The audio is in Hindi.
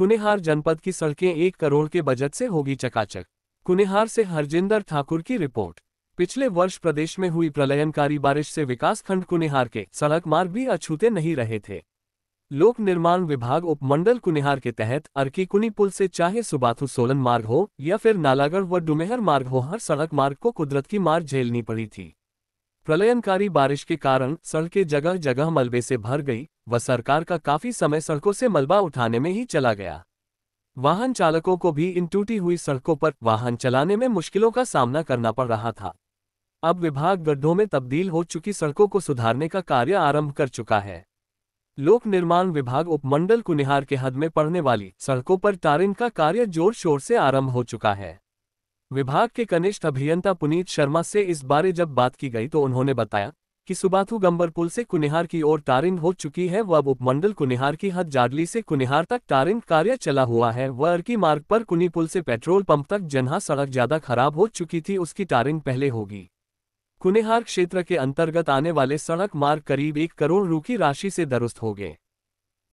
कुनेहार जनपद की सड़कें एक करोड़ के बजट से होगी चकाचक कुनेहार से हरजिंदर ठाकुर की रिपोर्ट पिछले वर्ष प्रदेश में हुई प्रलयनकारी बारिश से विकास खंड कुनेहार के सड़क मार्ग भी अछूते नहीं रहे थे लोक निर्माण विभाग उपमंडल कुनिहार के तहत अर्कीकुनी पुल से चाहे सुबाथु सोलन मार्ग हो या फिर नालागढ़ व डुमेहर मार्ग हो हर सड़क मार्ग को कुदरत की मार झेलनी पड़ी थी प्रलयनकारी बारिश के कारण सड़कें जगह जगह मलबे से भर गई व सरकार का काफी समय सड़कों से मलबा उठाने में ही चला गया वाहन चालकों को भी इन टूटी हुई सड़कों पर वाहन चलाने में मुश्किलों का सामना करना पड़ रहा था अब विभाग गड्ढों में तब्दील हो चुकी सड़कों को सुधारने का कार्य आरंभ कर चुका है लोक निर्माण विभाग उपमंडल कुनिहार के हद में पड़ने वाली सड़कों पर टारिंग का कार्य जोर शोर से आरंभ हो चुका है विभाग के कनिष्ठ अभियंता पुनीत शर्मा से इस बारे जब बात की गई तो उन्होंने बताया कि सुबाथु गंबर पुल से कुनिहार की ओर टारिंग हो चुकी है व अब उपमंडल कुनिहार की हद जाडली से कुनिहार तक टारिंग कार्य चला हुआ है व अर्की मार्ग पर कुनी पुल से पेट्रोल पंप तक जन्हा सड़क ज्यादा खराब हो चुकी थी उसकी टारिंग पहले होगी कुनिहार क्षेत्र के अंतर्गत आने वाले सड़क मार्ग करीब एक करोड़ रू की राशि से दुरुस्त हो गए